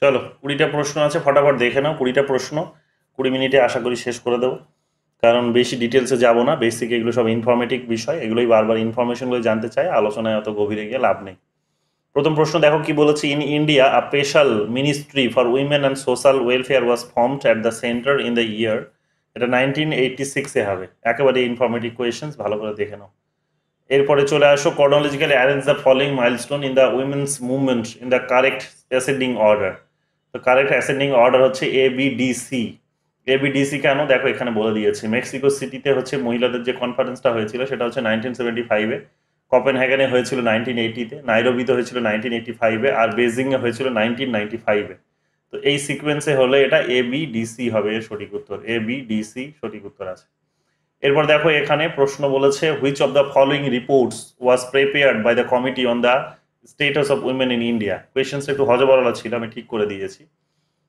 চলো কুড়িটা প্রশ্ন আছে ফটাফট দেখে নাও কুড়িটা প্রশ্ন কুড়ি মিনিটে আশা করি শেষ করে দেবো কারণ বেশি ডিটেলসে যাব না বেসিক এগুলো সব ইনফরমেটিভ বিষয় এগুলোই বারবার ইনফরমেশনগুলো জানতে চাই আলোচনায় অত গভীরে গিয়ে লাভ নেই প্রথম প্রশ্ন দেখো কি বলেছে in India a special ministry for women and social welfare was formed at the centre in the year এটা নাইনটিন এইটটি সিক্সে হবে একেবারে ইনফরমেটিভ কোয়েশনস ভালো করে দেখে নাও এরপরে চলে আসো chronological arrange the following milestone in the women's movement in the correct ascending order তো কারেক্ট অ্যাসেন্ডিং অর্ডার হচ্ছে A B D C A B D C কেন দেখো এখানে বলে দিয়েছে মেক্সিকো সিটিতে হচ্ছে মহিলাদের যে কনফারেন্সটা হয়েছিল সেটা হচ্ছে নাইনটিন সেভেন্টি ফাইভে কপেন হ্যাগানে হয়েছিল নাইনটিন এইটিতে নাইরোবিতে হয়েছিল নাইনটিন এইটি ফাইভে আর বেজিংয়ে হয়েছিল নাইনটিন নাইনটি ফাইভে তো এই সিকোয়েন্সে হলে এটা এ বি হবে এর সঠিক উত্তর এ বি সঠিক উত্তর আছে এরপর দেখো এখানে প্রশ্ন বলেছে which of the following reports was prepared by the committee on the status of women in India questions একটু হজবরলা ছিল আমি ঠিক করে দিয়েছি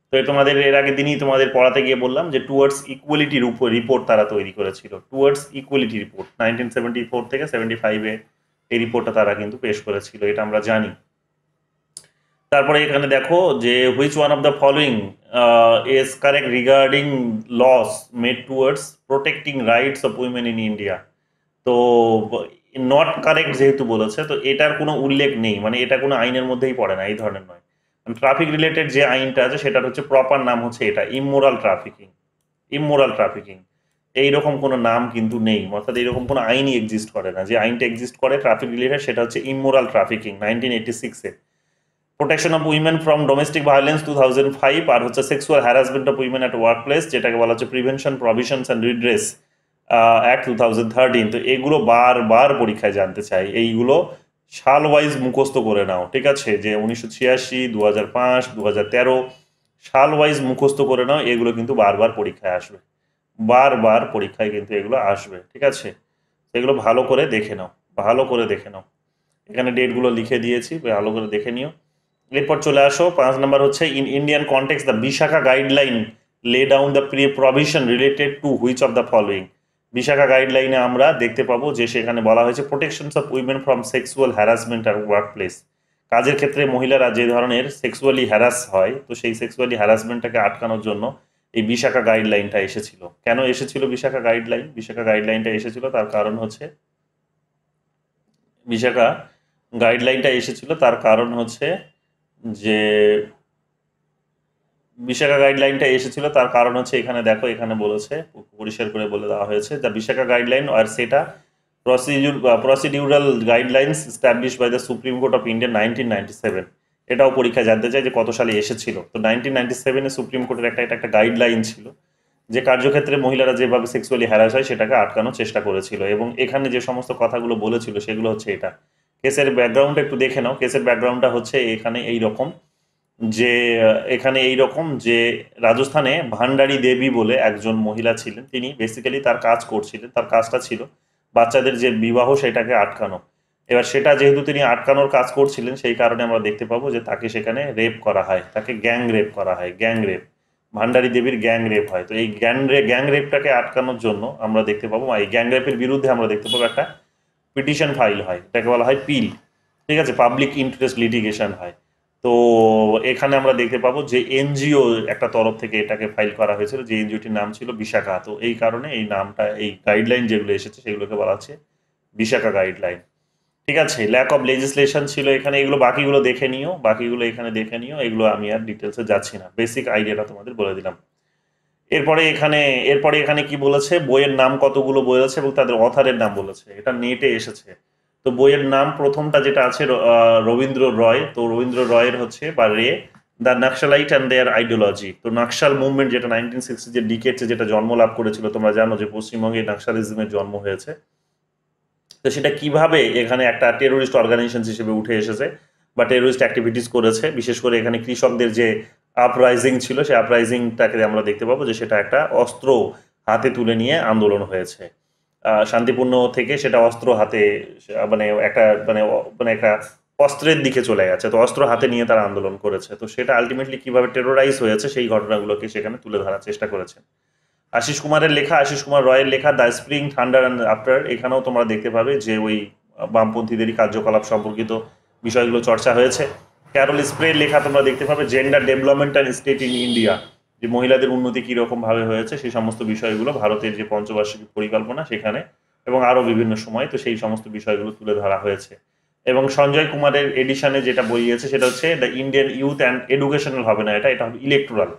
তো তোমাদের এর আগে দিনই তোমাদের পড়াতে গিয়ে বললাম যে টুয়ার্ডস ইকুয়ালিটির উপর রিপোর্ট তারা তৈরি করেছিল towards equality report nineteen seventy four থেকে সেভেন্টি ফাইভে এই রিপোর্টটা তারা কিন্তু পেশ করেছিল এটা আমরা জানি তারপরে এখানে দেখো যে which one of the following is correct regarding laws made towards protecting rights of women in India তো নট কারেক্ট যেহেতু বলেছে তো এটার কোনো উল্লেখ নেই মানে এটা কোনো আইনের মধ্যেই পড়ে না এই ধরনের নয় ট্রাফিক রিলেটেড যে আইনটা আছে সেটার হচ্ছে প্রপার নাম হচ্ছে এটা ইমোরাল ট্রাফিকিং ইমোরাল ট্রাফিকিং এইরকম কোনো নাম কিন্তু নেই অর্থাৎ এইরকম কোনো আইনই এক্সিস্ট করে না যে আইনটা এক্সিস্ট করে ট্রাফিক রিলেটেড সেটা হচ্ছে ইমোরাল ট্রাফিকিং নাইনটিন এইটি সিক্সে protection of women from domestic violence two thousand five আর হচ্ছে sexual harassment of women at work place যেটাকে বলা হচ্ছে prevention provisions and redress act two thousand thirteen তো এগুলো বারবার পরীক্ষায় জানতে চাই এইগুলো সাল ওয়াইজ মুখস্থ করে নাও ঠিক আছে যে উনিশশো ছিয়াশি দু হাজার পাঁচ দু হাজার তেরো সাল ওয়াইজ মুখস্থ করে নাও এগুলো কিন্তু বারবার পরীক্ষায় আসবে বারবার পরীক্ষায় কিন্তু এগুলো আসবে ঠিক আছে এগুলো ভালো করে দেখে নাও ভালো করে দেখে নাও এখানে ডেটগুলো লিখে দিয়েছি ভালো করে দেখে নিও এরপর চলে আসো পাঁচ নাম্বার হচ্ছে in Indian context the Vishaka guideline lay down the pre provision related to which of the following Vishaka গাইডলাইনে আমরা দেখতে পাবো যে সেখানে বলা হয়েছে protections of women from sexual harassment আর ওয়ার্ক প্লেস কাজের ক্ষেত্রে মহিলারা যে ধরনের সেক্সুয়ালি হ্যারাস হয় তো সেই সেক্সুয়ালি হ্যারাসমেন্টটাকে আটকানোর জন্য এই বিশাখা গাইডলাইনটা এসেছিল কেন এসেছিল বিশাখা গাইডলাইন বিশাখা গাইডলাইনটা এসেছিল তার কারণ হচ্ছে বিশাখা গাইডলাইনটা এসেছিল তার কারণ হচ্ছে যে বিশাখা গাইডলাইনটা এসেছিল তার কারণ হচ্ছে এখানে দেখো এখানে বলেছে পরিষ্কার করে বলে দেওয়া হয়েছে দ্য বিশাখা গাইডলাইন আর সেটা procedure procedural guidelines establish by the supreme court of India nineteen ninety seven এটাও পরীক্ষা জানতে চাই যে কত সালে এসেছিল তো নাইনটিন নাইনটি সেভেনে সুপ্রিম কোর্টের একটা এটা একটা গাইডলাইন ছিল যে কার্যক্ষেত্রে মহিলারা যেভাবে সেক্সুয়ালি হ্যারাস হয় সেটাকে আটকানোর চেষ্টা করেছিল এবং এখানে যে সমস্ত কথাগুলো বলেছিল সেগুলো হচ্ছে এটা কেসের ব্যাকগ্রাউন্ডটা একটু দেখে নাও কেসের ব্যাকগ্রাউন্ডটা হচ্ছে এখানে এই রকম যে এখানে এই রকম যে রাজস্থানে ভান্ডারী দেবী বলে একজন মহিলা ছিলেন তিনি বেসিক্যালি তার কাজ করছিলেন তার কাজটা ছিল বাচ্চাদের যে বিবাহ সেটাকে আটকানো এবার সেটা যেহেতু তিনি আটকানোর কাজ করছিলেন সেই কারণে আমরা দেখতে পাবো যে তাকে সেখানে রেপ করা হয় তাকে গ্যাং রেপ করা হয় গ্যাং রেপ ভান্ডারী দেবীর গ্যাং রেপ হয় তো এই গ্যাং রে গ্যাং রেপটাকে আটকানোর জন্য আমরা দেখতে পাবো এই গ্যাং রেপের বিরুদ্ধে আমরা দেখতে পাবো একটা পিটিশন ফাইল হয় এটাকে বলা হয় পিল ঠিক আছে পাবলিক ইন্টারেস্ট লিটিগেশন হয় তো এখানে আমরা দেখতে পাবো যে এনজিও একটা তরফ থেকে এটাকে ফাইল করা হয়েছিল যে এনজিওটির নাম ছিল বিশাখা তো এই কারণে এই নামটা এই গাইডলাইন যেগুলো এসেছে সেগুলোকে বলা হচ্ছে বিশাখা গাইডলাইন ঠিক আছে ল্যাক অফ লেজিসলেশন ছিল এখানে এগুলো বাকিগুলো দেখে নিও বাকিগুলো এখানে দেখে নিও এগুলো আমি আর ডিটেলসে যাচ্ছি না বেসিক আইডিয়াটা তোমাদের বলে দিলাম এরপরে এখানে এরপরে এখানে কি বলেছে বইয়ের নাম কতগুলো বই আছে এবং তাদের অথারের নাম বলেছে এটা নেটে এসেছে তো বইয়ের নাম প্রথমটা যেটা আছে রবীন্দ্র রয় তো রবীন্দ্র রয়ের হচ্ছে বা Ray the Naxalite and their ideology তো নাকশাল মুভমেন্ট যেটা নাইনটিন সিক্সটি যে ডিকেটে যেটা জন্ম লাভ করেছিল তোমরা জানো যে পশ্চিমবঙ্গে নাকশালিজমের জন্ম হয়েছে তো সেটা কিভাবে এখানে একটা টেরোরিস্ট অর্গানাইজেশন হিসেবে উঠে এসেছে বা টেরোরিস্ট অ্যাক্টিভিটিস করেছে বিশেষ করে এখানে কৃষকদের যে আপরাইজিং ছিল সেই আপরাইজিংটাকে আমরা দেখতে পাবো যে সেটা একটা অস্ত্র হাতে তুলে নিয়ে আন্দোলন হয়েছে শান্তিপূর্ণ থেকে সেটা অস্ত্র হাতে মানে একটা মানে মানে একটা অস্ত্রের দিকে চলে গেছে তো অস্ত্র হাতে নিয়ে তারা আন্দোলন করেছে তো সেটা আলটিমেটলি কিভাবে টেরোরাইজ হয়েছে সেই ঘটনাগুলোকে সেখানে তুলে ধরার চেষ্টা করেছে আশিস কুমারের লেখা আশিস কুমার রয়ের লেখা the spring thunder and after এখানেও তোমরা দেখতে পাবে যে ওই বামপন্থীদেরই কার্যকলাপ সম্পর্কিত বিষয়গুলো চর্চা হয়েছে ক্যারল স্প্রের লেখা তোমরা দেখতে পাবে gender development and state in India যে মহিলাদের উন্নতি কীরকমভাবে হয়েছে সেই সমস্ত বিষয়গুলো ভারতের যে পঞ্চবার্ষিক পরিকল্পনা সেখানে এবং আরও বিভিন্ন সময় তো সেই সমস্ত বিষয়গুলো তুলে ধরা হয়েছে এবং সঞ্জয় কুমারের এডিশনে যেটা বই আছে সেটা হচ্ছে the Indian youth and educational হবে না এটা এটা হবে ইলেকট্রাল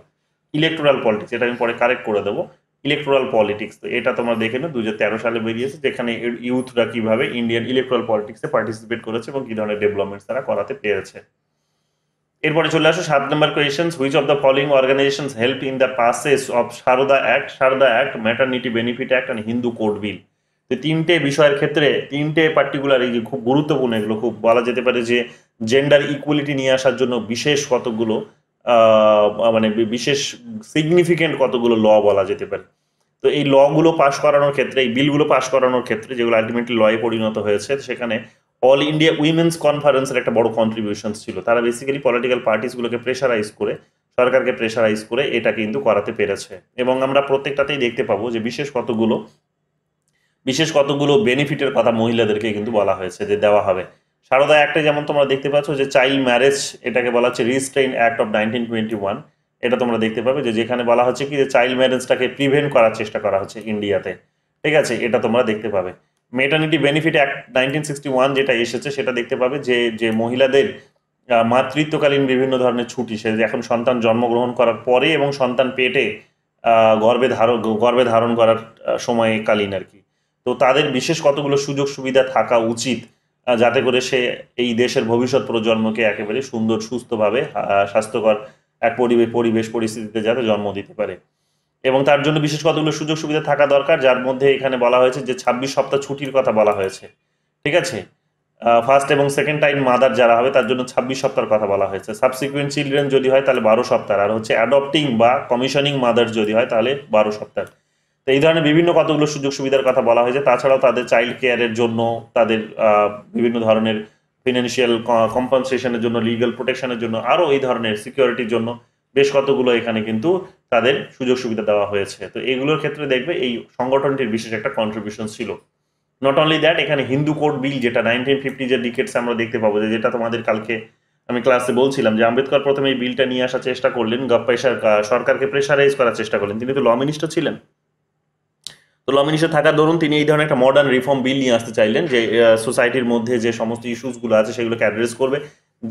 ইলেকট্রাল পলিটিক্স এটা আমি পরে কারেক্ট করে দেবো ইলেকট্রাল পলিটিক্স তো এটা তোমরা দেখে নো দু সালে বেরিয়েছে যেখানে ইউথরা কীভাবে ইন্ডিয়ান ইলেকট্রাল পলিটিক্সে পার্টিসিপেট করেছে এবং কী ধরনের ডেভেলপমেন্টস তারা করাতে পেরেছে এরপরে চলে আসো সাত নম্বর question which of the following organisation help in the passes of Sarda act Sarda act maternity benefit act and Hindu code bill তো তিনটে বিষয়ের ক্ষেত্রে তিনটে পার্টিকুলার এই যে খুব গুরুত্বপূর্ণ এগুলো খুব বলা যেতে পারে যে জেন্ডার ইকুয়ালিটি নিয়ে আসার জন্য বিশেষ কতগুলো মানে বিশেষ সিগনিফিকেন্ট কতগুলো ল বলা যেতে পারে তো এই লগুলো পাশ করানোর ক্ষেত্রে এই বিলগুলো পাশ করানোর ক্ষেত্রে যেগুলো আলটিমেটলি লয়ে পরিণত হয়েছে সেখানে অল ইন্ডিয়া উইমেন্স কনফারেন্সের একটা বড় কন্ট্রিবিউশন ছিল তারা বেসিক্যালি পলিটিক্যাল পার্টিসগুলোকে প্রেশারাইজ করে সরকারকে প্রেশারাইজ করে এটা কিন্তু করাতে পেরেছে এবং আমরা প্রত্যেকটাতেই দেখতে পাবো যে বিশেষ কতগুলো বিশেষ কতগুলো বেনিফিটের কথা মহিলাদেরকে কিন্তু বলা হয়েছে যে দেওয়া হবে সারদা অ্যাক্টে যেমন তোমরা দেখতে পাচ্ছ যে চাইল্ড ম্যারেজ এটাকে বলা হচ্ছে restraint act of nineteen twenty one এটা তোমরা দেখতে পাবে যে যেখানে বলা হচ্ছে কি যে চাইল্ড ম্যারেজটাকে প্রিভেন্ট করার চেষ্টা করা হচ্ছে ইন্ডিয়াতে ঠিক আছে এটা তোমরা দেখতে পাবে maternity benefit act nineteen sixty one যেটা এসেছে সেটা দেখতে পাবে যে যে মহিলাদের মাতৃত্বকালীন বিভিন্ন ধরনের ছুটি সে এখন সন্তান জন্মগ্রহণ করার পরে এবং সন্তান পেটে গর্ভে ধার গর্ভে ধারণ করার সময়কালীন আর কি তো তাদের বিশেষ কতগুলো সুযোগ সুবিধা থাকা উচিত যাতে করে সে এই দেশের ভবিষ্যৎ প্রজন্মকে একেবারে সুন্দর সুস্থভাবে স্বাস্থ্যকর এক পরিবেশ পরিবেশ পরিস্থিতিতে যাতে জন্ম দিতে পারে এবং তার জন্য বিশেষ কতগুলো সুযোগ সুবিধা থাকা দরকার যার মধ্যে এখানে বলা হয়েছে যে ছাব্বিশ সপ্তাহ ছুটির কথা বলা হয়েছে ঠিক আছে ফার্স্ট এবং সেকেন্ড টাইম মাদার যারা হবে তার জন্য ছাব্বিশ সপ্তাহের কথা বলা হয়েছে সাবসিকুয়েন্ট চিলড্রেন যদি হয় তাহলে বারো সপ্তাহ আর হচ্ছে অ্যাডপ্টিং বা কমিশনিং মাদার যদি হয় তাহলে বারো সপ্তাহ তো এই ধরনের বিভিন্ন কতগুলো সুযোগ সুবিধার কথা বলা হয়েছে তাছাড়াও তাদের চাইল্ড কেয়ারের জন্য তাদের বিভিন্ন ধরনের ফিনান্সিয়াল কম্পেনসেশনের জন্য লিগাল প্রোটেকশনের জন্য আরও এই ধরনের সিকিউরিটির জন্য বেশ কতগুলো এখানে কিন্তু তাদের সুযোগ সুবিধা দেওয়া হয়েছে তো এগুলোর ক্ষেত্রে দেখবে এই সংগঠনটির বিশেষ একটা কন্ট্রিবিউশন ছিল নট অনলি দ্যাট এখানে হিন্দু কোড বিল যেটা নাইনটিন ফিফটি যে ডিকেটস আমরা দেখতে পাবো যে যেটা তোমাদের কালকে আমি ক্লাসে বলছিলাম যে আম্বেদকর প্রথমে এই বিলটা নিয়ে আসার চেষ্টা করলেন গপ্পাই সরকারকে প্রেশারাইজ করার চেষ্টা করলেন তিনি তো ল মিনিস্টার ছিলেন তো ল মিনিস্টার থাকার দরুন তিনি এই ধরনের একটা মডার্ন রিফর্ম বিল নিয়ে আসতে চাইলেন যে সোসাইটির মধ্যে যে সমস্ত ইস্যুসগুলো আছে সেগুলোকে অ্যাড্রেস করবে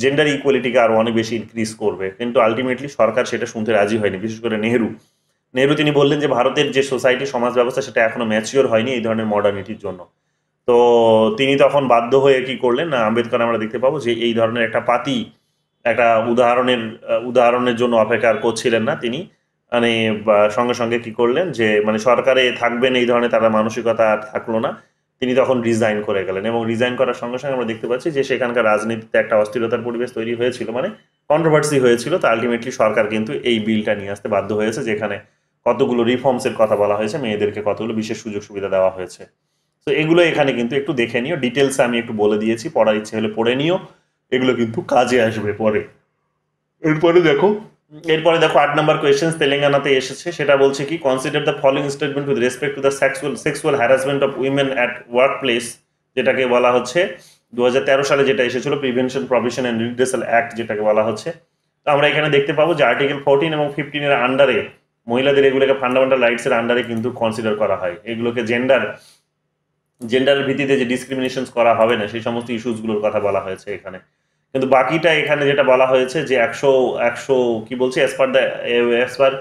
জেন্ডার ইকুয়ালিটিকে আরও অনেক বেশি ইনক্রিজ করবে কিন্তু আলটিমেটলি সরকার সেটা শুনতে রাজি হয়নি বিশেষ করে নেহেরু নেহেরু তিনি বললেন যে ভারতের যে সোসাইটি সমাজ ব্যবস্থা সেটা এখনও ম্যাচিওর হয়নি এই ধরনের মডার্নিটির জন্য তো তিনি তখন বাধ্য হয়ে কি করলেন না আম্বেদকর আমরা দেখতে পাবো যে এই ধরনের একটা পাতি একটা উদাহরণের উদাহরণের জন্য অপেক্ষা করছিলেন না তিনি মানে সঙ্গে সঙ্গে কি করলেন যে মানে সরকারে থাকবেন এই ধরনের তারা মানসিকতা থাকলো না তিনি তখন রিজাইন করে গেলেন এবং রিজাইন করার সঙ্গে সঙ্গে আমরা দেখতে পাচ্ছি যে সেখানকার রাজনীতিতে একটা অস্থিরতার পরিবেশ তৈরি হয়েছিল মানে কন্ট্রোভার্সি হয়েছিল তা আলটিমেটলি সরকার কিন্তু এই বিলটা নিয়ে আসতে বাধ্য হয়েছে যেখানে কতগুলো রিফর্মসের কথা বলা হয়েছে মেয়েদেরকে কতগুলো বিশেষ সুযোগ সুবিধা দেওয়া হয়েছে তো এগুলো এখানে কিন্তু একটু দেখে নিও ডিটেলসে আমি একটু বলে দিয়েছি পড়ার ইচ্ছে হলে পড়ে নিও এগুলো কিন্তু কাজে আসবে পরে এরপরে দেখো এরপরে দেখো আট নাম্বার কোয়েশ্চেন তেলেঙ্গানাতে এসেছে সেটা বলছে কি consider the following statement with respect to the sexual sexual harassment of women at work place যেটাকে বলা হচ্ছে দু সালে যেটা এসেছিল prevention provision and redressal act যেটাকে বলা হচ্ছে তো আমরা এখানে দেখতে পাবো যে আর্টিকেল ফোরটিন এবং ফিফটিনের আন্ডারে মহিলাদের এগুলোকে ফান্ডামেন্টাল রাইটসের আন্ডারে কিন্তু কনসিডার করা হয় এগুলোকে জেন্ডার জেন্ডার ভিত্তিতে যে ডিসক্রিমিনেশন করা হবে না সেই সমস্ত ইস্যুসগুলোর কথা বলা হয়েছে এখানে কিন্তু বাকিটা এখানে যেটা বলা হয়েছে যে একশো একশো কি বলছি as per the as per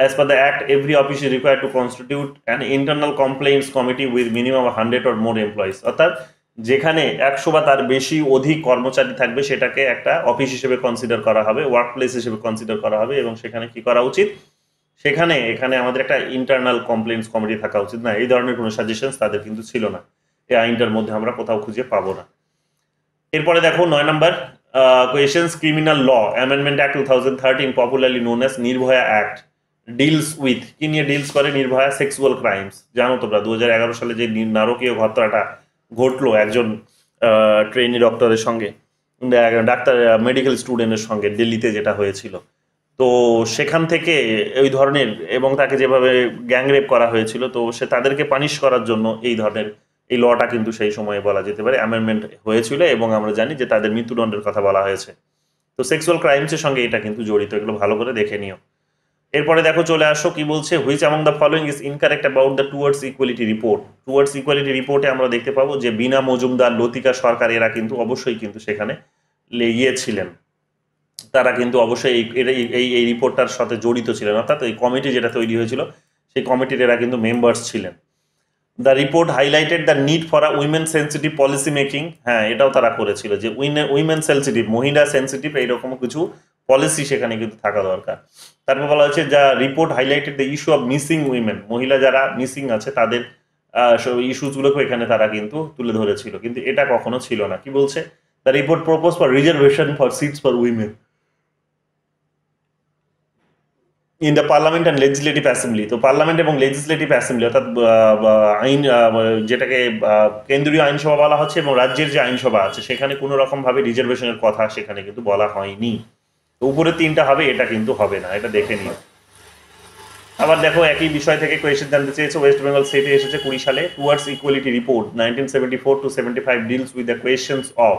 as per the act every office is require to constitute an internal complaints committee with minimum hundred or more employees অর্থাৎ যেখানে একশো বা তার বেশি অধিক কর্মচারী থাকবে সেটাকে একটা অফিস হিসেবে কনসিডার করা হবে ওয়ার্ক প্লেস হিসেবে কনসিডার করা হবে এবং সেখানে কি করা উচিত সেখানে এখানে আমাদের একটা ইন্টারনাল কমপ্লেন্টস কমিটি থাকা উচিত না এই ধরনের কোনো সাজেশন তাদের কিন্তু ছিল না এই আইনটার মধ্যে আমরা কোথাও খুঁজে পাবো না এরপরে দেখো নয় number questions criminal law amendment act two thousand thirteen popularly known as Nirbhaya act deals with কি নিয়ে ডিলস করে নির্ভয়া সেক্সুয়াল ক্রাইমস জানো তোমরা দু সালে যে নারকীয় ঘটনাটা ঘটলো একজন ট্রেনি ডক্টরের সঙ্গে ডাক্তার মেডিকেল স্টুডেন্টের সঙ্গে দিল্লিতে যেটা হয়েছিল তো সেখান থেকে ওই ধরনের এবং তাকে যেভাবে গ্যাংরেপ করা হয়েছিল তো সে তাদেরকে পানিশ করার জন্য এই ধরনের এই লটা কিন্তু সেই সময়ে বলা যেতে পারে অ্যামেন্ডমেন্ট হয়েছিল এবং আমরা জানি যে তাদের মৃত্যুদণ্ডের কথা বলা হয়েছে তো সেক্সুয়াল ক্রাইমসের সঙ্গে এটা কিন্তু জড়িত এগুলো ভালো করে দেখে নিও এরপরে দেখো চলে আসো কি বলছে which among the following is incorrect about the towards equality report towards equality রিপোর্টে আমরা দেখতে পাবো যে বিনা মজুমদার লতিকা সরকার এরা কিন্তু অবশ্যই কিন্তু সেখানে গিয়েছিলেন তারা কিন্তু অবশ্যই এই এই রিপোর্টটার সাথে জড়িত ছিলেন অর্থাৎ এই কমিটি যেটা তৈরি হয়েছিল সেই কমিটির এরা কিন্তু মেম্বার্স ছিলেন the report highlighted the need for a women sensitive policy making হ্যাঁ এটাও তারা করেছিল যে উইমেন সেন্সিটিভ মহিলা সেন্সিটিভ এইরকম কিছু পলিসি সেখানে কিন্তু থাকা দরকার তারপর বলা হয়েছে যা report highlighted the issue of missing women মহিলা যারা মিসিং আছে তাদের ইস্যুসগুলোকে এখানে তারা কিন্তু তুলে ধরেছিল কিন্তু এটা কখনো ছিল না কি বলছে the report propose for reservation for seats for women in the parliament and legislative assembly তো পার্লামেন্ট এবং লেজিসলেটিভ অ্যাসেম্বলি অর্থাৎ আইন যেটাকে কেন্দ্রীয় আইনসভা বলা হচ্ছে এবং রাজ্যের যে আইনসভা আছে সেখানে কোনো রকমভাবে রিজার্ভেশনের কথা সেখানে কিন্তু বলা হয়নি তো উপরে তিনটা হবে এটা কিন্তু হবে না এটা দেখে নিও আবার দেখো একই বিষয় থেকে কোয়েশ্চেন জানতে চেয়েছে ওয়েস্ট বেঙ্গল সেটে এসেছে কুড়ি সালে towards equality report nineteen seventy four to seventy five deals with the questions of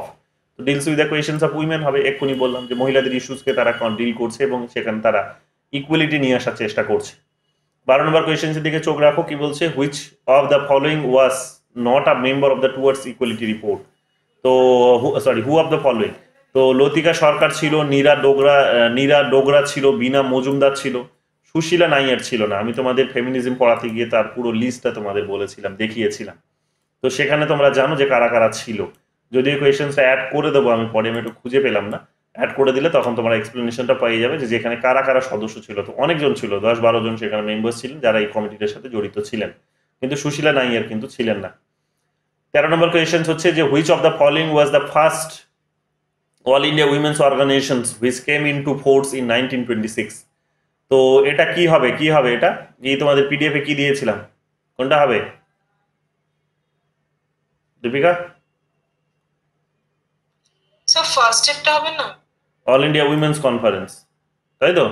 deals with the questions of women হবে এক্ষুনি বললাম যে মহিলাদের ইস্যুসকে তারা ডিল করছে এবং সেখানে তারা ইকুয়ালিটি নিয়ে আসার চেষ্টা করছে বারো নম্বর কোয়েশ্চেন্সের দিকে চোখ রাখো কি বলছে which of the following was not a member of the towards equality report তো sorry who of the following তো লতিকা সরকার ছিল নীরা ডোগরা নীরা ডোগরা ছিল বিনা মজুমদার ছিল সুশীলা নাইয়ার ছিল না আমি তোমাদের ফেমিনিজম পড়াতে গিয়ে তার পুরো লিস্টটা তোমাদের বলেছিলাম দেখিয়েছিলাম তো সেখানে তোমরা জানো যে কারা কারা ছিল যদিও কোয়েশনসটা অ্যাড করে দেবো আমি পরে আমি একটু খুঁজে পেলাম না অ্যাড করে দিলে তখন তোমার এক্সপ্লেনেশনটা পেয়ে যাবে যে যেখানে কারা কারা সদস্য ছিল তো অনেকজন ছিল দশ বারো জন সেখানে মেম্বার ছিলেন যারা এই কমিটিটার সাথে জড়িত ছিলেন কিন্তু সুশীলা নাইয়ার কিন্তু ছিলেন না তেরো নম্বর কোয়েশন হচ্ছে যে which of the following was the first all India women's organization which came into force in nineteen twenty six তো এটা কি হবে কি হবে এটা এই তোমাদের পিডিএফে কি দিয়েছিলাম কোনটা হবে দীপিকা ফার্স্ট হবে না অল ইন্ডিয়া উইমেন্স কনফারেন্স তাই তো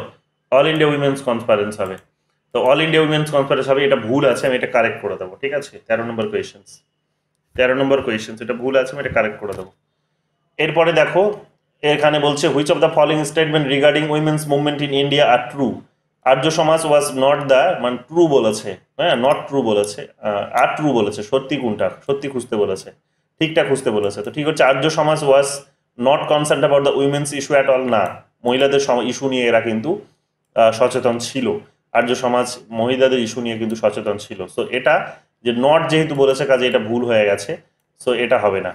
অল ইন্ডিয়া উইমেন্স কনফারেন্স হবে তো অল ইন্ডিয়া উইমেন্স কনফারেন্স হবে এটা ভুল আছে আমি এটা কারেক্ট করে দেবো ঠিক আছে তেরো নম্বর কোয়েশনস তেরো নম্বর কোয়েশনস এটা ভুল আছে আমি এটা কারেক্ট করে দেবো এরপরে দেখো এখানে বলছে which of the following statement regarding women's movement in India are true Arya Samaj was not the মানে ট্রু বলেছে হ্যাঁ নট ট্রু বলেছে আর ট্রু বলেছে সত্যি কোনটা সত্যি খুঁজতে বলেছে ঠিকটা খুঁজতে বলেছে তো ঠিক হচ্ছে Arya Samaj was not concern about the women's issue at all না মহিলাদের ইস্যু নিয়ে এরা কিন্তু সচেতন ছিল আর্য সমাজ মহিলাদের ইস্যু নিয়ে কিন্তু সচেতন ছিল সো এটা যে নট যেহেতু বলেছে কাজে এটা ভুল হয়ে গেছে সো এটা হবে না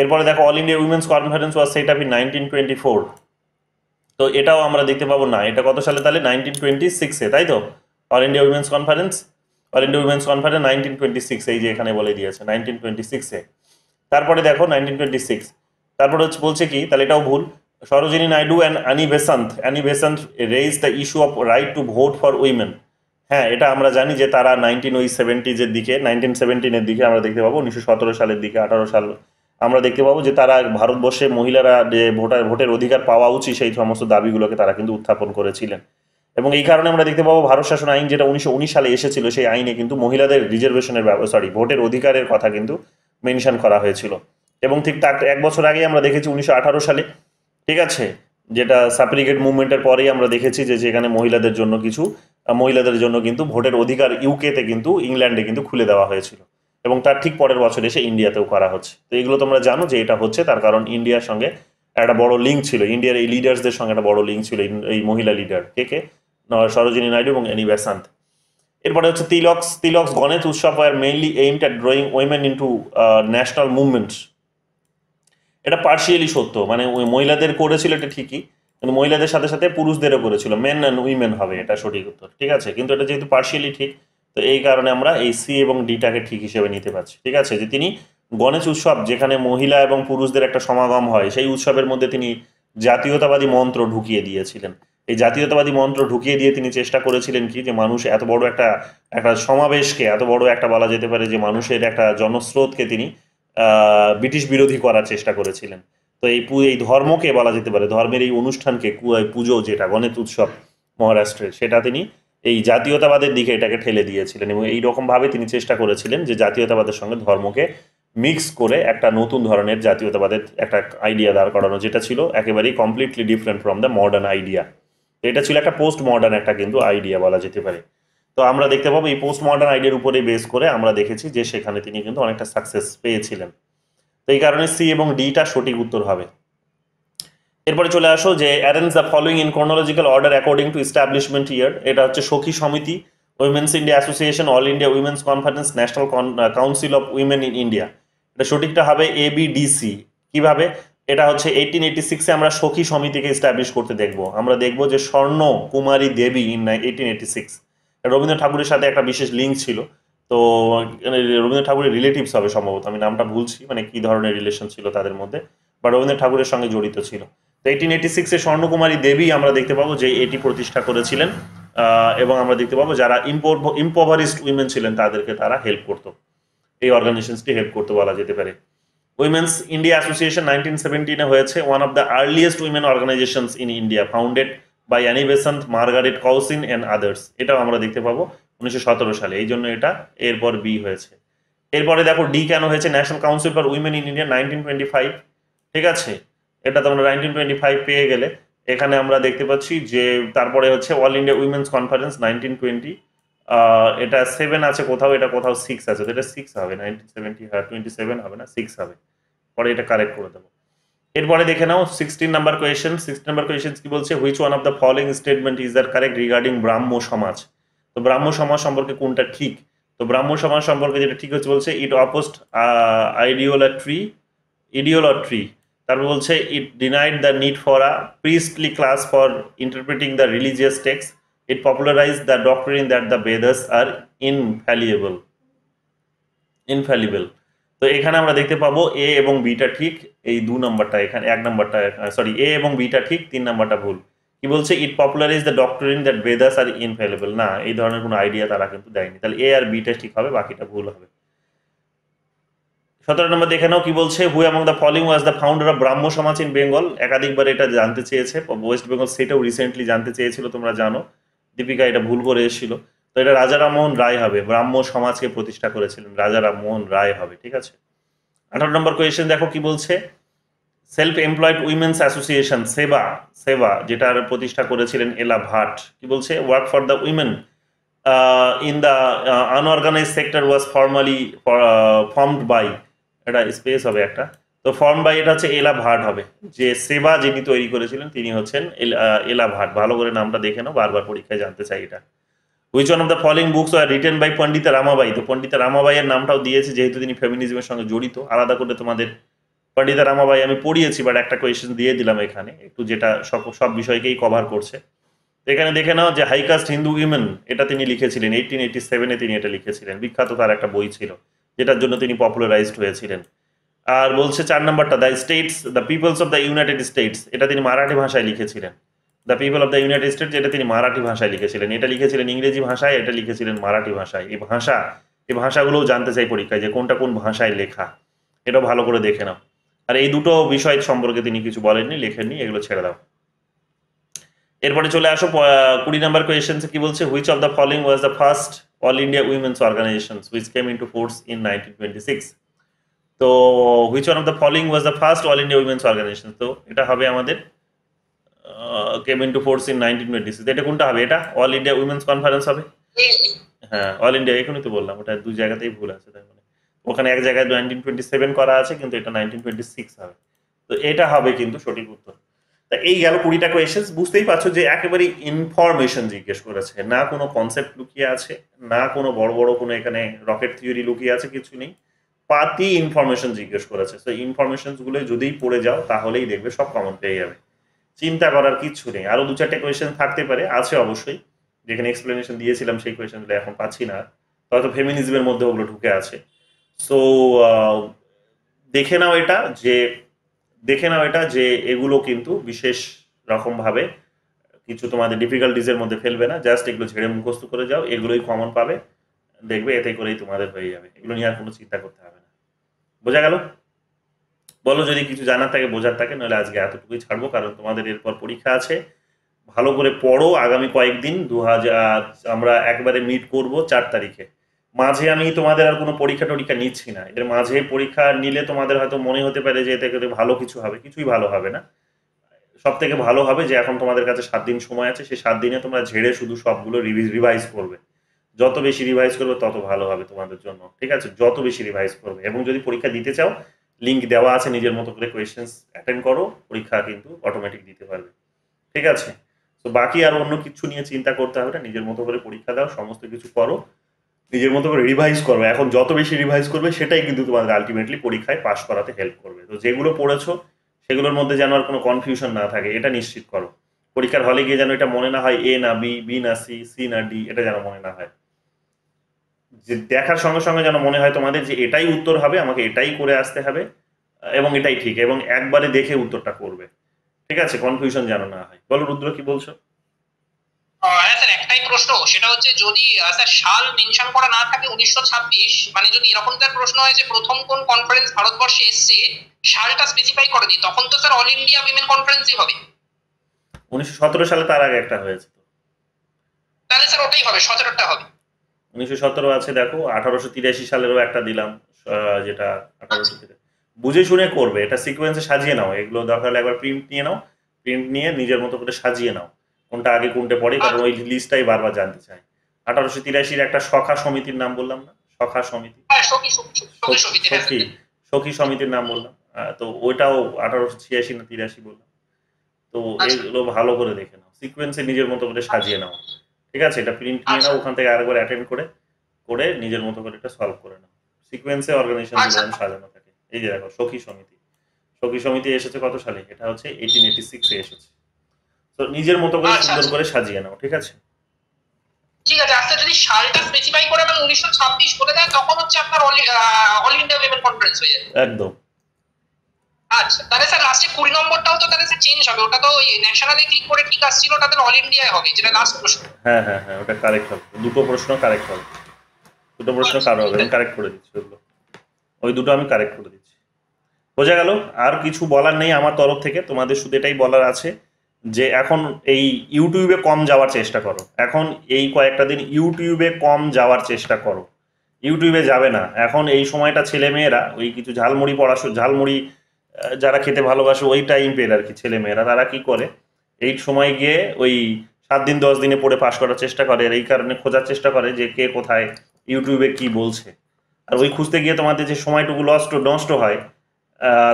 এরপরে দেখো all India women's conference was set up in nineteen twenty four তো এটাও আমরা দেখতে পাবো না এটা কত সালে তাহলে নাইনটিন টোয়েন্টি সিক্সে তাই তো all India women's conference all India women's conference nineteen twenty six এই যে এখানে বলে দিয়েছে নাইনটিন টোয়েন্টি সিক্সে তারপরে দেখো নাইনটিন টোয়েন্টি সিক্স তারপর হচ্ছে বলছে কি তাহলে এটাও ভুল Sarojini Naidu and Annie Besant Annie Besant raise the issue of right to vote for women হ্যাঁ এটা আমরা জানি যে তারা নাইনটিন ওই সেভেন্টিজের দিকে নাইনটিন সেভেন্টিনের দিকে আমরা দেখতে পাবো উনিশশো সতেরো সালের দিকে আঠারো সাল আমরা দেখতে পাবো যে তারা ভারতবর্ষে মহিলারা যে ভোটার ভোটের অধিকার পাওয়া উচিত সেই সমস্ত দাবিগুলোকে তারা কিন্তু উত্থাপন করেছিলেন এবং এই কারণে আমরা দেখতে পাবো ভারত শাসন আইন যেটা উনিশশো সালে এসেছিল সেই আইনে কিন্তু মহিলাদের রিজার্ভেশনের সরি ভোটের অধিকারের কথা কিন্তু মেনশন করা হয়েছিল এবং ঠিক তার এক বছর আগে আমরা দেখেছি উনিশশো সালে ঠিক আছে যেটা সাপ্রিগেট মুভমেন্টের পরেই আমরা দেখেছি যে যেখানে মহিলাদের জন্য কিছু মহিলাদের জন্য কিন্তু ভোটের অধিকার ইউকেতে কিন্তু ইংল্যান্ডে কিন্তু খুলে দেওয়া হয়েছিল এবং তার ঠিক পরের বছর এসে ইন্ডিয়াতেও করা হচ্ছে তো এগুলো তোমরা জানো যে এটা হচ্ছে তার কারণ ইন্ডিয়ার সঙ্গে একটা বড় লিঙ্ক ছিল ইন্ডিয়ার এই লিডার্সদের সঙ্গে একটা বড় লিঙ্ক ছিল এই মহিলা লিডার কে কে সরোজিনী নাইডু এবং এনি বেসান্ত এরপরে হচ্ছে Tilak's Tilak's Ganesh Utsav are mainly aimed at drawing women into national movements এটা পার্শিয়ালি সত্য মানে ওই মহিলাদের করেছিল এটা ঠিকই কিন্তু মহিলাদের সাথে সাথে পুরুষদেরও করেছিল মেন অ্যান্ড উইমেন হবে এটা সঠিক উত্তর ঠিক আছে কিন্তু এটা যেহেতু পার্শিয়ালি ঠিক তো এই কারণে আমরা এই সি এবং ডিটাকে ঠিক হিসেবে নিতে পারছি ঠিক আছে যে তিনি গণেশ উৎসব যেখানে মহিলা এবং পুরুষদের একটা সমাগম হয় সেই উৎসবের মধ্যে তিনি জাতীয়তাবাদী মন্ত্র ঢুকিয়ে দিয়েছিলেন এই জাতীয়তাবাদী মন্ত্র ঢুকিয়ে দিয়ে তিনি চেষ্টা করেছিলেন কি যে মানুষ এত বড় একটা একটা সমাবেশকে এত বড় একটা বলা যেতে পারে যে মানুষের একটা জনস্রোতকে তিনি ব্রিটিশ বিরোধী করার চেষ্টা করেছিলেন তো এই এই ধর্মকে বলা যেতে পারে ধর্মের এই অনুষ্ঠানকে পুজো যেটা গণেশ উৎসব মহারাষ্ট্রের সেটা তিনি এই জাতীয়তাবাদের দিকে এটাকে ঠেলে দিয়েছিলেন এবং এইরকমভাবে তিনি চেষ্টা করেছিলেন যে জাতীয়তাবাদের সঙ্গে ধর্মকে মিক্স করে একটা নতুন ধরনের জাতীয়তাবাদের একটা আইডিয়া দাঁড় করানো যেটা ছিল একেবারেই completely different from the modern idea এটা ছিল একটা পোস্ট মডার্ন একটা কিন্তু আইডিয়া বলা যেতে পারে তো আমরা দেখতে পাবো এই পোস্ট মডার্ন আইডিয়ার উপরে বেস করে আমরা দেখেছি যে সেখানে তিনি কিন্তু অনেকটা সাকসেস পেয়েছিলেন তো এই কারণে সি এবং ডিটা সঠিক উত্তর হবে এরপরে চলে আসো যে arrange the following in chronological order according to establishment year এটা হচ্ছে Sakhi Samiti women's India association all India women's conference national council of women in India এটা সঠিকটা হবে এবিডিসি কিভাবে এটা হচ্ছে এইটিন এইটি সিক্সে আমরা সখী সমিতিকে এস্টাবলিশ করতে দেখব আমরা দেখব যে Swarna Kumari Devi in eighteen eighty six Rabindranath ঠাকুরের সাথে একটা বিশেষ লিঙ্ক ছিল তো রবীন্দ্রনাথ ঠাকুরের রিলেটিভস হবে সম্ভবত আমি নামটা ভুলছি মানে কি ধরনের রিলেশন ছিল তাদের মধ্যে বা রবীন্দ্রনাথ ঠাকুরের সঙ্গে জড়িত ছিল তো এইটিন এইটি সিক্সে স্বর্ণকুমারী দেবী আমরা দেখতে পাবো যে এটি প্রতিষ্ঠা করেছিলেন এবং আমরা দেখতে পাবো যারা ইম্পোভারিস্ট উইমেন ছিলেন তাদেরকে তারা হেল্প করতো এই অর্গানাইজেশনসটি হেল্প করতে বলা যেতে পারে উইমেন্স ইন্ডিয়া অ্যাসোসিয়েশন নাইনটিন সেভেন্টিনে হয়েছে one of the earliest women organizations in India founded বা Annie Besant Margaret Cousin and others এটাও আমরা দেখতে পাবো উনিশশো সালে এই জন্য এটা এরপর বি হয়েছে এরপরে দেখো ডি কেন হয়েছে national council for women in India nineteen twenty five ঠিক আছে এটা তোমরা নাইনটিন টোয়েন্টি ফাইভ পেয়ে গেলে এখানে আমরা দেখতে পাচ্ছি যে তারপরে হচ্ছে all India women's conference nineteen twenty এটা সেভেন আছে কোথাও এটা কোথাও সিক্স আছে তো এটা সিক্স হবে নাইনটিন সেভেন্টি টোয়েন্টি সেভেন হবে না সিক্স হবে পরে এটা কারেক্ট করে দেবো এরপরে দেখে নাও sixteen number question sixteen number question কি বলছে which one of the following statement is the correct regarding Brahmo Samaj তো ব্রাহ্ম সমাজ সম্পর্কে কোনটা ঠিক তো ব্রাহ্ম সমাজ সম্পর্কে যেটা ঠিক হচ্ছে বলছে ইট অপোস্ট আইডিওলট্রি ইডিওলট্রি তারপর বলছে it denied the need for a priestly class for interpreting the religious text it popularize the doctrine that the Vedas are invaluable infallible তো এখানে আমরা দেখতে পাবো এ এবং বিটা ঠিক এই দু নম্বরটা এখানে এক নম্বরটা সরি এ এবং বিটা ঠিক তিন নম্বরটা ভুল কি বলছে it popular is the doctor in that Vedas are invaluable না এই ধরনের কোনো আইডিয়া তারা কিন্তু দেয়নি তাহলে এ আর বিটা ঠিক হবে বাকিটা ভুল হবে সতেরো নম্বর এখানেও কি বলছে who among the following was the founder of Brahmo Samaj in Bengal একাধিকবার এটা জানতে চেয়েছে ওয়েস্ট বেঙ্গল সেটাও রিসেন্টলি জানতে চেয়েছিল তোমরা জানো দীপিকা এটা ভুল করে এসেছিল তো এটা রাজা রামমোহন রায় হবে ব্রাহ্ম সমাজকে প্রতিষ্ঠা করেছিলেন রাজা রামমোহন রায় হবে ঠিক আছে আঠারো নম্বর কোয়েশ্চেন দেখো কি বলছে সেলফ এমপ্লয়েড উইমেন্স অ্যাসোসিয়েশন সেবা সেবা যেটার প্রতিষ্ঠা করেছিলেন এলা ভাট কি বলছে work for the women in the unorganised sector was formally formed by এটা স্পেস হবে একটা তো ফর্ম বাই এটা হচ্ছে এলা ভাট হবে যে সেবা যিনি তৈরি করেছিলেন তিনি হচ্ছেন এলা ভাট ভালো করে নামটা দেখে নাও বারবার পরীক্ষায় জানতে চাই এটা which one of the following books are written by Pandita Ramabai তো পণ্ডিতা রামাবাইয়ের নামটাও দিয়েছে যেহেতু তিনি ফেমিনিজমের সঙ্গে জড়িত আলাদা করে তোমাদের পণ্ডিতা রামাবাই আমি পড়িয়েছি বাট একটা কোয়েশ্চেন দিয়ে দিলাম এখানে একটু যেটা সব সব বিষয়কেই কভার করছে এখানে দেখে নাও যে হাইকাস্ট হিন্দু উইমেন এটা তিনি লিখেছিলেন এইটিন এইটি সেভেনে তিনি এটা লিখেছিলেন বিখ্যাত তার একটা বই ছিল যেটার জন্য তিনি পপুলারাইজড হয়েছিলেন আর বলছে চার নম্বরটা the states the peoples of the United States এটা তিনি মারাঠি ভাষায় লিখেছিলেন the people of the United State যেটা তিনি মারাঠি ভাষায় লিখেছিলেন এটা লিখেছিলেন ইংরেজি ভাষায় এটা লিখেছিলেন মারাঠি ভাষায় এই ভাষা এই ভাষাগুলোও জানতে চাই পরীক্ষায় যে কোনটা কোন ভাষায় লেখা এটা ভালো করে দেখে নাও আর এই দুটো বিষয় সম্পর্কে তিনি কিছু বলেননি লেখেননি এগুলো ছেড়ে দাও এরপরে চলে আসো কুড়ি নাম্বার কোয়েশন কি বলছে which of the following was the first all India women's organization which came into force in nineteen twenty six তো which one of the following was the first all India women's organization তো এটা হবে আমাদের came to force in nineteen twenty six এটা কোনটা হবে এটা all India women's conference হবে হ্যাঁ অল ইন্ডিয়া এখনই তো বললাম ওটা দুই জায়গাতেই ভুল আছে তার মানে ওখানে এক জায়গায় নাইনটিন টোয়েন্টি সেভেন করা আছে কিন্তু এটা নাইনটিন টোয়েন্টি সিক্স হবে তো এটা হবে কিন্তু সঠিক উত্তর তা এই গেল কুড়িটা কোয়েশন বুঝতেই পারছো যে একেবারেই ইনফরমেশন জিজ্ঞেস করেছে না কোনো কনসেপ্ট লুকিয়ে আছে না কোনো বড় বড় কোনো এখানে রকেট থিওরি লুকিয়ে আছে কিছু নেই পাতি ইনফরমেশন জিজ্ঞেস করেছে তো ইনফরমেশনগুলো যদি পড়ে যাও তাহলেই দেখবে সব কমন পেয়ে যাবে চিন্তা করার কিছু নেই আরও দু চারটে কোয়েশন থাকতে পারে আছে অবশ্যই যেখানে এক্সপ্লেনেশন দিয়েছিলাম সেই কোয়েশনগুলো এখন পাচ্ছি না হয়তো ফেমিনিজমের মধ্যে ওগুলো ঢুকে আছে সো দেখে নাও এটা যে দেখে নাও এটা যে এগুলো কিন্তু বিশেষ রকমভাবে কিছু তোমাদের ডিফিকাল্টিজের মধ্যে ফেলবে না জাস্ট এগুলো ঝেড়ে মুখস্থ করে যাও এগুলোই কমন পাবে দেখবে এতে করেই তোমাদের হয়ে যাবে এগুলো নিয়ে আর কোনো চিন্তা করতে হবে না বোঝা গেল বলো যদি কিছু জানার থাকে বোঝার থাকে নাহলে আজকে এতটুকুই ছাড়বো কারণ তোমাদের এরপর পরীক্ষা আছে ভালো করে পড়ো আগামী কয়েকদিন দু হাজার আমরা একবারে মিট করব চার তারিখে মাঝে আমি তোমাদের আর কোনো পরীক্ষা টরীক্ষা নিচ্ছি না এর মাঝে পরীক্ষা নিলে তোমাদের হয়তো মনে হতে পারে যে এতে করে ভালো কিছু হবে কিছুই ভালো হবে না সব থেকে ভালো হবে যে এখন তোমাদের কাছে সাত দিন সময় আছে সেই সাত দিনে তোমরা ঝেড়ে শুধু সবগুলো রিভিজ রিভাইজ করবে যত বেশি রিভাইজ করবে তত ভালো হবে তোমাদের জন্য ঠিক আছে যত বেশি রিভাইজ করবে এবং যদি পরীক্ষা দিতে চাও লিঙ্ক দেওয়া আছে নিজের মতো করে কোয়েশ্চেন্স অ্যাটেন্ড করো পরীক্ষা কিন্তু অটোমেটিক দিতে পারবে ঠিক আছে তো বাকি আর অন্য কিছু নিয়ে চিন্তা করতে হবে না নিজের মতো করে পরীক্ষা দাও সমস্ত কিছু করো নিজের মতো করে রিভাইজ করো এখন যত বেশি রিভাইজ করবে সেটাই কিন্তু তোমাদের আলটিমেটলি পরীক্ষায় পাশ করাতে হেল্প করবে তো যেগুলো পড়েছো সেগুলোর মধ্যে যেন আর কোনো কনফিউশন না থাকে এটা নিশ্চিত করো পরীক্ষার হলে গিয়ে যেন এটা মনে না হয় এ না বি বি না সি সি না ডি এটা যেন মনে না হয় যে দেখার সঙ্গে সঙ্গে যেন মনে হয় তোমাদের যে এটাই উত্তর হবে আমাকে এটাই করে আসতে হবে এবং এটাই ঠিক এবং একবারে দেখে উত্তরটা করবে ঠিক আছে কনফিউশন যেন না হয় বলো রুদ্র কি বলছো হ্যাঁ স্যার একটাই প্রশ্ন সেটা হচ্ছে যদি স্যার সাল মেনশন করা না থাকে উনিশশো ছাব্বিশ মানে যদি এরকম তার প্রশ্ন হয় যে প্রথম কোন কনফারেন্স ভারতবর্ষে এসছে সালটা স্পেসিফাই করে দিই তখন তো স্যার অল ইন্ডিয়া উইমেন কনফারেন্সই হবে উনিশশো সতেরো সালে তার আগে একটা হয়েছে তাহলে স্যার ওটাই হবে সতেরোটা হবে উনিশশো সতেরো আছে দেখো আঠারোশো তিরাশি সালেরও একটা দিলাম যেটা আঠারোশো বুঝে শুনে করবে এটা সিকোয়েন্সে সাজিয়ে নাও এগুলো দরকার হলে একবার প্রিন্ট নিয়ে নাও প্রিন্ট নিয়ে নিজের মতো করে সাজিয়ে নাও কোনটা আগে কোনটা পড়ে কারণ ওই লিস্টটাই বারবার জানতে চাই আঠারোশো তিরাশির একটা সখা সমিতির নাম বললাম না সখা সমিতি হ্যাঁ, সখী সখী সমিতির নাম বললাম তো ওইটাও আঠারোশো ছিয়াশি না তিরাশি বললাম তো আচ্ছা। এগুলো ভালো করে দেখে নাও সিকোয়েন্সে নিজের মতো করে সাজিয়ে নাও ঠিক আছে এটা প্রিন্ট নিয়ে নাও আচ্ছা। ওখান থেকে আরেকবার অ্যাটেন্ড করে করে নিজের মতো করে এটা সলভ করে নাও সিকোয়েন্সে আচ্ছা। অর্গানাইজেশন সাজানো থাকে এই যে দেখো সখী সমিতি সখী সমিতি এসেছে কত সালে এটা হচ্ছে এইটিন এইটি সিক্সে এসেছে তো নিজের মতো করে আচ্ছা, সুন্দর করে সাজিয়ে নাও ঠিক আছে ঠিক আছে আচ্ছা যদি সালটা স্পেসিফাই করে মানে উনিশশো ছাব্বিশ বলে দেন তখন হচ্ছে আপনার অল ইন্ডিয়া ওয়েমেন কনফারেন্স হয়ে যাবে একদম আচ্ছা তাহলে স্যার লাস্টে কুড়ি নম্বরটাও তো তাহলে চেঞ্জ হবে ওটা তো ন্যাশনালে ক্লিক করে ঠিক আসছিল ওটা তাহলে অল ইন্ডিয়ায় হবে যেটা লাস্ট প্রশ্ন হ্যাঁ হ্যাঁ হ্যাঁ ওটা কারেক্ট হবে দুটো প্রশ্ন কারেক্ট হবে দুটো প্রশ্ন হবে আমি কারেক্ট করে দিচ্ছি ওগুলো ওই দুটো আমি কারেক্ট করে দিচ্ছি বোঝা গেল আর কিছু বলার নেই আমার তরফ থেকে তোমাদের শুধু এটাই বলার আছে যে এখন এই ইউটিউবে কম যাওয়ার চেষ্টা করো এখন এই কয়েকটা দিন ইউটিউবে কম যাওয়ার চেষ্টা করো ইউটিউবে যাবে না এখন এই সময়টা ছেলে মেয়েরা ওই কিছু ঝালমুড়ি পড়াশো ঝালমুড়ি যারা খেতে ভালোবাসে ওই টাইম পেল আর কি ছেলেমেয়েরা তারা কি করে এই সময় গিয়ে ওই সাত দিন দশ দিনে পড়ে পাশ করার চেষ্টা করে এই কারণে খোঁজার চেষ্টা করে যে কে কোথায় ইউটিউবে কি বলছে আর ওই খুঁজতে গিয়ে তোমাদের যে সময়টুকু লস্ট নষ্ট হয়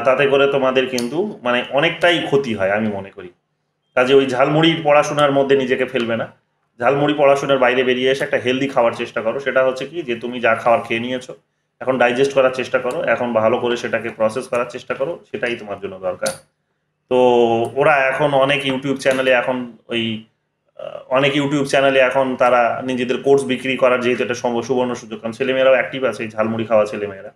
তাতে করে তোমাদের কিন্তু মানে অনেকটাই ক্ষতি হয় আমি মনে করি কাজে ওই ঝালমুড়ি পড়াশোনার মধ্যে নিজেকে ফেলবে না ঝালমুড়ি পড়াশোনার বাইরে বেরিয়ে এসে একটা হেলদি খাওয়ার চেষ্টা করো সেটা হচ্ছে কি যে তুমি যা খাওয়ার খেয়ে নিয়েছো এখন ডাইজেস্ট করার চেষ্টা করো এখন ভালো করে সেটাকে প্রসেস করার চেষ্টা করো সেটাই তোমার জন্য দরকার তো ওরা এখন অনেক ইউটিউব চ্যানেলে এখন ওই অনেক ইউটিউব চ্যানেলে এখন তারা নিজেদের কোর্স বিক্রি করার যেহেতু একটা সুবর্ণ সুযোগ কারণ ছেলেমেয়েরাও অ্যাক্টিভ আছে এই ঝালমুড়ি খাওয়া ছেলেমেয়েরা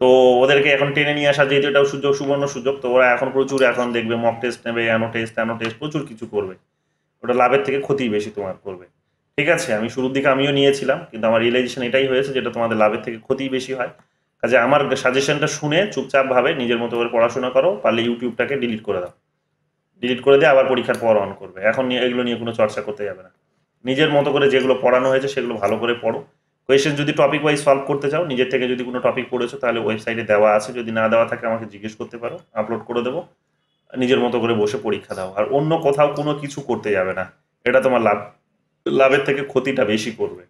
তো ওদেরকে এখন টেনে নিয়ে আসা যেহেতু এটাও সুযোগ সুবর্ণ সুযোগ তো ওরা এখন প্রচুর এখন দেখবে মক টেস্ট নেবে অ্যানো টেস্ট অ্যানো টেস্ট প্রচুর কিছু করবে ওটা লাভের থেকে ক্ষতি বেশি তোমার করবে ঠিক আছে আমি শুরুর দিকে আমিও নিয়েছিলাম কিন্তু আমার রিয়েলাইজেশন এটাই হয়েছে যেটা তোমাদের লাভের থেকে ক্ষতি বেশি হয় কাজে আমার সাজেশনটা শুনে চুপচাপভাবে নিজের মতো করে পড়াশোনা করো পারলে ইউটিউবটাকে ডিলিট করে দাও ডিলিট করে দিয়ে আবার পরীক্ষার পর অন করবে এখন এগুলো নিয়ে কোনো চর্চা করতে যাবে না নিজের মতো করে যেগুলো পড়ানো হয়েছে সেগুলো ভালো করে পড়ো কোয়েশ্চেন যদি টপিক ওয়াইজ সলভ করতে চাও নিজের থেকে যদি কোনো টপিক পড়েছো তাহলে ওয়েবসাইটে দেওয়া আছে যদি না দেওয়া থাকে আমাকে জিজ্ঞেস করতে পারো আপলোড করে দেবো নিজের মতো করে বসে পরীক্ষা দাও আর অন্য কোথাও কোনো কিছু করতে যাবে না এটা তোমার লাভ লাভের থেকে ক্ষতিটা বেশি করবে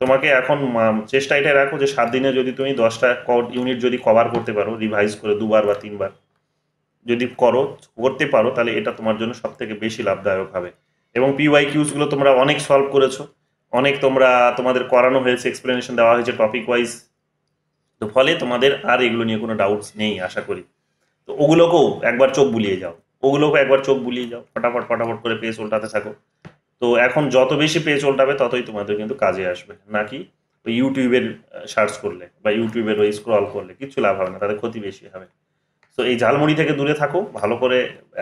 তোমাকে এখন চেষ্টা এটা রাখো যে সাত দিনে যদি তুমি দশটা ইউনিট যদি কভার করতে পারো রিভাইজ করে দুবার বা তিনবার যদি করো করতে পারো তাহলে এটা তোমার জন্য সব থেকে বেশি লাভদায়ক হবে এবং পিওয়াই কিউসগুলো তোমরা অনেক সলভ করেছো অনেক তোমরা তোমাদের করানো হয়েছে এক্সপ্লেনেশন দেওয়া হয়েছে টপিক ওয়াইজ তো ফলে তোমাদের আর এগুলো নিয়ে কোনো ডাউটস নেই আশা করি তো ওগুলোকেও একবার চোখ বুলিয়ে যাও ওগুলোকেও একবার চোখ বুলিয়ে যাও ফটাফট ফটাফট করে পেস উল্টাতে থাকো তো এখন যত বেশি পেজ উল্টাবে ততই তোমাদের কিন্তু কাজে আসবে নাকি ওই ইউটিউবের সার্চ করলে বা ইউটিউবের ওই স্ক্রল করলে কিছু লাভ হবে না তাদের ক্ষতি বেশি হবে তো এই ঝালমুড়ি থেকে দূরে থাকো ভালো করে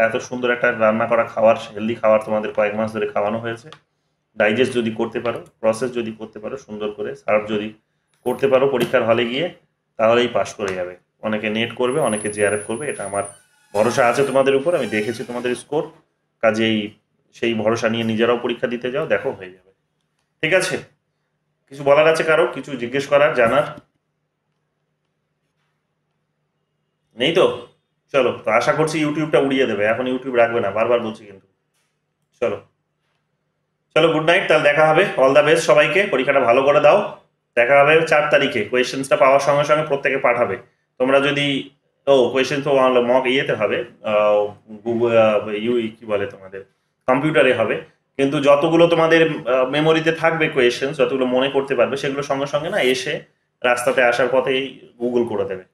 এত সুন্দর একটা রান্না করা খাবার হেলদি খাবার তোমাদের কয়েক মাস ধরে খাওয়ানো হয়েছে ডাইজেস্ট যদি করতে পারো প্রসেস যদি করতে পারো সুন্দর করে সার্ভ যদি করতে পারো পরীক্ষার হলে গিয়ে তাহলেই পাশ করে যাবে অনেকে নেট করবে অনেকে জিআরএফ করবে এটা আমার ভরসা আছে তোমাদের উপর আমি দেখেছি তোমাদের স্কোর কাজেই সেই ভরসা নিয়ে নিজেরাও পরীক্ষা দিতে যাও দেখো হয়ে যাবে ঠিক আছে কিছু বলার আছে কারো কিছু জিজ্ঞেস করার জানার নেই তো চলো তো আশা করছি ইউটিউবটা উড়িয়ে দেবে এখন ইউটিউব রাখবে না বারবার বলছি কিন্তু চলো চলো গুড নাইট তাহলে দেখা হবে অল দ্য বেস্ট সবাইকে পরীক্ষাটা ভালো করে দাও দেখা হবে চার তারিখে কোয়েশ্চেন্সটা পাওয়ার সঙ্গে সঙ্গে প্রত্যেকে পাঠাবে তোমরা যদি ও কোয়েশ্চেন তো মক ইয়েতে হবে গুগল ইউ কি বলে তোমাদের কম্পিউটারে হবে কিন্তু যতগুলো তোমাদের মেমোরিতে থাকবে কোয়েশন যতগুলো মনে করতে পারবে সেগুলো সঙ্গে সঙ্গে না এসে রাস্তাতে আসার পথেই গুগল করে দেবে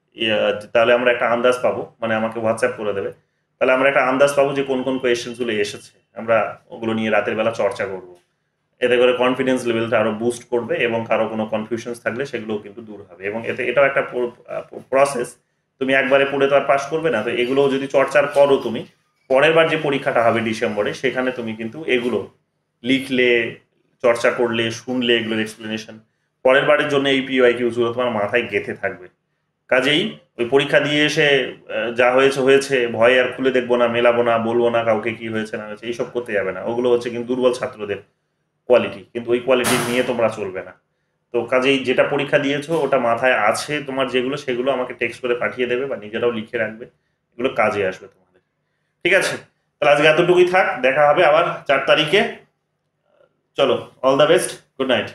তাহলে আমরা একটা আন্দাজ পাবো মানে আমাকে হোয়াটসঅ্যাপ করে দেবে তাহলে আমরা একটা আন্দাজ পাবো যে কোন কোন কোয়েশনগুলো এসেছে আমরা ওগুলো নিয়ে রাতের বেলা চর্চা করব এতে করে কনফিডেন্স লেভেলটা আরও বুস্ট করবে এবং কারো কোনো কনফিউশনস থাকলে সেগুলো কিন্তু দূর হবে এবং এতে এটাও একটা প্রসেস তুমি একবারে পড়ে তো আর পাশ করবে না তো এগুলো যদি চর্চার করো তুমি পরের বার যে পরীক্ষাটা হবে ডিসেম্বরে সেখানে তুমি কিন্তু এগুলো লিখলে চর্চা করলে শুনলে এগুলোর এক্সপ্লেনেশন পরের বারের জন্য এই পিওয়াই কিউসগুলো তোমার মাথায় গেঁথে থাকবে কাজেই ওই পরীক্ষা দিয়ে এসে যা হয়েছে হয়েছে ভয় আর খুলে দেখবো না মেলাবো না বলবো না কাউকে কি হয়েছে না হয়েছে এইসব করতে যাবে না ওগুলো হচ্ছে কিন্তু দুর্বল ছাত্রদের কোয়ালিটি কিন্তু ওই কোয়ালিটি নিয়ে তোমরা চলবে না তো কাজেই যেটা পরীক্ষা দিয়েছো ওটা মাথায় আছে তোমার যেগুলো সেগুলো আমাকে টেক্সট করে পাঠিয়ে দেবে বা নিজেরাও লিখে রাখবে এগুলো কাজে আসবে তোমার ঠিক আছে তাহলে আজকে এতটুকুই থাক দেখা হবে আবার চার তারিখে চলো all the best good night